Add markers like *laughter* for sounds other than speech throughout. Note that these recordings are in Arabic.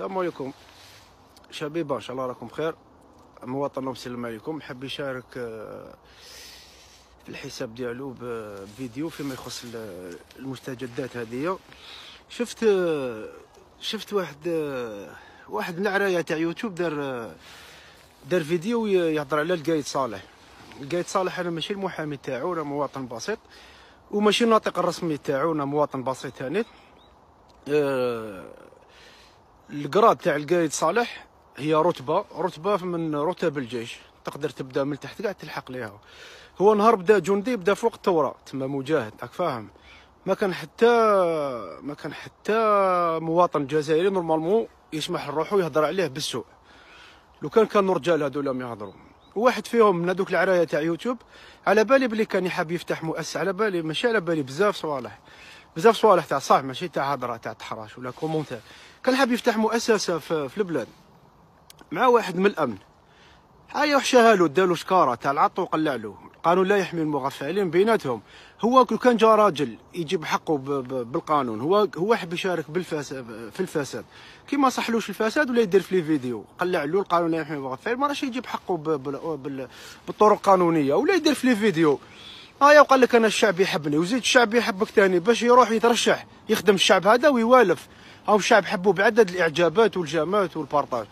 السلام عليكم شبيبه ان شاء الله راكم بخير مواطن مسلم عليكم حب يشارك آه، في الحساب ديالو بفيديو فيما يخص المستجدات هذه شفت آه، شفت واحد آه، واحد نعرايه تاع يوتيوب دار دار فيديو يهضر على القايد صالح القايد صالح انا ماشي المحامي تاعو انا مواطن بسيط وماشي الناطق الرسمي تاعو انا مواطن بسيط ثاني القراد تاع القايد صالح هي رتبه رتبه من رتب الجيش تقدر تبدا من تحت قاع تلحق ليها هو نهار بدا جندي بدا فوق الثوره تما مجاهد راك فاهم ما كان حتى ما كان حتى مواطن جزائري نورمالمون يسمح لروحو يهضر عليه بالسوء لو كان كانوا رجال هذو لم يهضروا واحد فيهم من هذوك العرايه تاع يوتيوب على بالي بلي كان يحب يفتح مؤسسه على بالي ماشي على بالي بزاف صوالح بزاف صوالح تاع صح ماشي تاع هضره تاع تحراش ولا كومونتير كان حاب يفتح مؤسسه في, في البلاد مع واحد من الامن هاي وحشاها له دالو شكاره تاع العطو وقلع له القانون لا يحمي المغفلين بيناتهم هو كان جا راجل يجيب حقه بالقانون هو هو حب يشارك بالفساد في الفساد كي ما صحلوش الفساد ولا يدير في لي فيديو قلع له القانون لا يحمي المغفلين ما راش يجيب حقه بالطرق القانونيه ولا يدير في لي فيديو ايا آه، وقال لك انا الشعب يحبني وزيد الشعب يحبك ثاني باش يروح يترشح يخدم الشعب هذا ويوالف او الشعب حبوه بعدد الاعجابات والجامات والبارطاج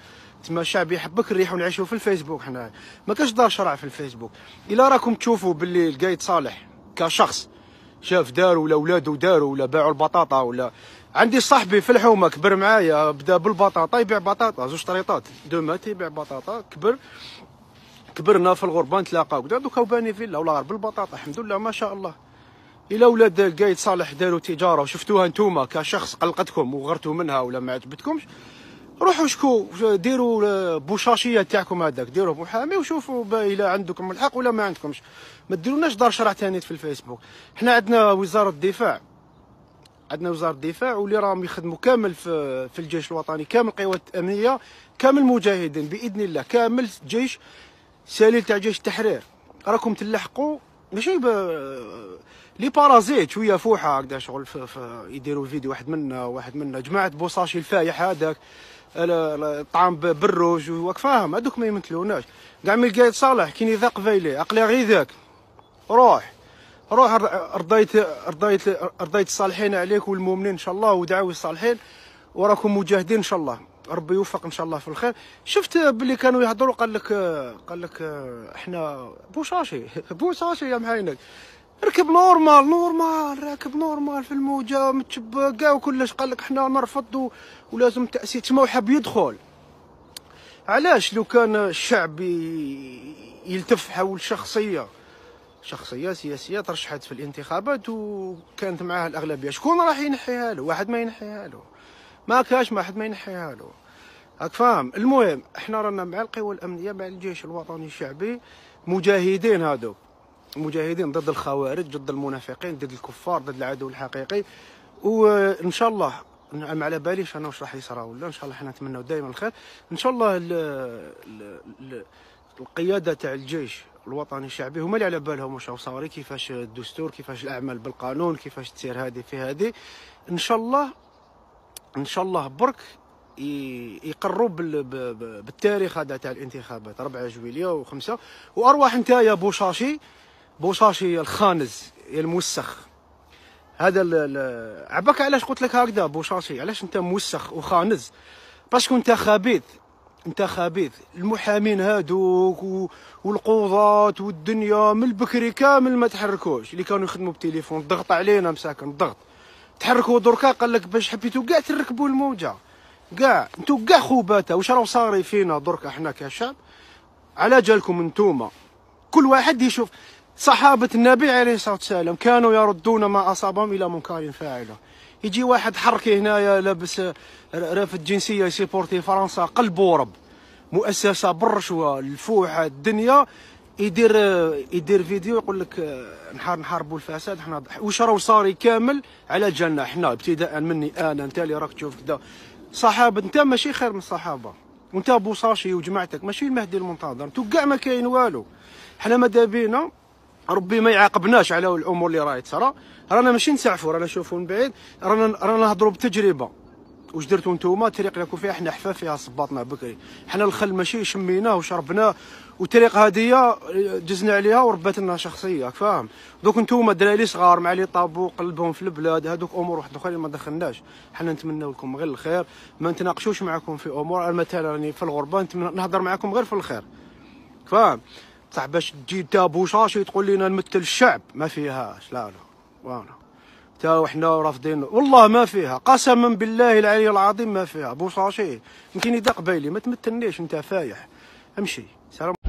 تما الشعب يحبك نريحوا نعيشوا في الفيسبوك حنا ما كاش دار شرع في الفيسبوك الا راكم تشوفوا باللي القايد صالح كشخص شاف دار ولا ولادو داروا ولا باعوا البطاطا ولا عندي صاحبي في الحومه كبر معايا بدا بالبطاطا يبيع بطاطا زوج طريطات دو مات يبيع بطاطا كبر كبرنا في الغربه نتلاقاو كدا دوكا وباني فيلا ولا غير بالبطاطا الحمد لله ما شاء الله الا ولاد القايد صالح داروا تجاره وشفتوها نتوما كشخص قلقتكم وغرتوا منها ولا ما عجبتكمش روحوا شكو ديروا بوشاشيه تاعكم هذاك ديروه محامي وشوفوا الا عندكم الحق ولا ما عندكمش ما ديروناش دار شرع ثاني في الفيسبوك حنا عندنا وزاره الدفاع عندنا وزاره الدفاع واللي راهم يخدموا كامل في, في الجيش الوطني كامل القوات الامنيه كامل المجاهدين باذن الله كامل الجيش سالي تاع جيش التحرير راكم تلحقوا ماشي ب... لي بارازيت شويه فوحه هكذا شغل ف... ف... يديروا فيديو واحد منا واحد منا جماعه بوصاشي الفايح هذاك الطعام بالروج واك فاهم هذوك ما يمثلوناش كاع من لقيت صالح كيني ذاق فيلي عقلي غير ذاك روح روح رضيت رضيت رضيت الصالحين عليك والمؤمنين ان شاء الله ودعاوي الصالحين وراكم مجاهدين ان شاء الله ربي يوفق ان شاء الله في الخير شفت بلي كانوا يهضروا قال لك قال لك احنا بوشاشي *laughs* بوشاشي يا معينك ركب نورمال نورمال راكب نورمال في الموجه متشبك وكلش قال لك احنا نرفض ولازم تاسيس تما وحاب يدخل علاش لو كان الشعب يلتف حول شخصيه شخصيه سياسيه ترشحت في الانتخابات وكانت معها الاغلبيه شكون راح ينحيها له واحد ما ينحيها له ما كاش ما حد ما ينحيها له هاك فاهم المهم احنا رانا مع القوى الامنيه مع الجيش الوطني الشعبي مجاهدين هادو مجاهدين ضد الخوارج ضد المنافقين ضد الكفار ضد العدو الحقيقي وان شاء الله ما نعم، على باليش انا واش راح يصرى ولا ان شاء الله حنا نتمنوا دائما الخير ان شاء الله ال ال الـ القياده تاع الجيش الوطني الشعبي هما اللي على بالهم واش صاري كيفاش الدستور كيفاش الاعمال بالقانون كيفاش تصير هذه في هذه ان شاء الله ان شاء الله برك يقروا بالتاريخ هذا تاع الانتخابات 4 جويليه وخمسة وارواح نتايا بوشاشي بوشاشي الخانز الموسخ هذا عباك علاش قلت لك هكذا بوشاشي علاش انت موسخ وخانز باسكو انت خبيث انت خبيث المحامين هادوك والقضاة والدنيا من البكري كامل ما تحركوش اللي كانوا يخدموا بالتليفون ضغط علينا مساكن ضغط تحركوا دركا قال لك باش حبيتوا كاع تركبوا الموجه كاع انتو كاع خوباته واش راهو صاري فينا دركا حنا كشعب على جالكم انتوما كل واحد يشوف صحابة النبي عليه الصلاة والسلام كانوا يردون ما أصابهم إلى منكر فاعله يجي واحد حركي هنايا لابس رافد جنسية يسيبورتي فرنسا قلب ورب مؤسسة برشوة الفوحة الدنيا يدير يدير فيديو يقول لك نحار نحاربوا الفساد حنا واش راهو صاري كامل على جالنا حنا ابتداء مني انا انت اللي راك تشوف كذا صحابه انت ماشي خير من الصحابه وانت بوصاشي وجماعتك ماشي المهدي المنتظر انتو كاع ما كاين والو حنا ماذا بينا ربي ما يعاقبناش على الامور اللي راهي تصرى رانا ماشي نسعفوا رانا نشوفوا من بعيد رانا رانا نهضروا بتجربه واش درتو نتوما تريق لكم فيها حنا حفاف فيها صباطنا بكري حنا الخل ماشي شميناه وشربناه والطريق هادية دزنا عليها وربات لنا شخصيه فاهم دوك نتوما الدراري صغار مع لي طابو قلبهم في البلاد هادوك امور واحد اخرين ما دخلناش حنا نتمنى لكم غير الخير ما نتناقشوش معكم في امور مثلا راني في الغربه نتمنى نهضر معكم غير في الخير فاهم بصح باش تجي تا بوشاشي تقول لنا نمثل الشعب ما فيهاش لا لا وانا تا وحنا رافضين والله ما فيها قسما بالله العلي العظيم ما فيها بوشاشي يمكن يدا قبيلي ما تمثلنيش انت فايح امشي سلام